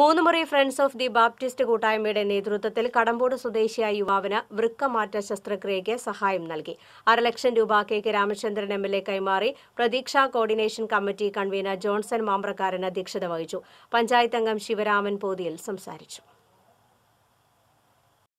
മൂന്നുമുറി friends of the Baptist കൂട്ടായ്മയുടെ നേതൃത്വത്തിൽ കടമ്പോട് സ്വദേശിയായ യുവാവിന് വൃക്കമാറ്റ ശസ്ത്രക്രിയയ്ക്ക് സഹായം നൽകി അരലക്ഷം രൂപ K K Ramachandran M L A കൈമാറി Pratheeksha coordination committee convener Johnson Mambrakkaran അധ്യക്ഷത വഹിച്ചു പഞ്ചായത്ത് അംഗം ശിവരാമൻ പോതിയിൽ സംസാരിച്ചു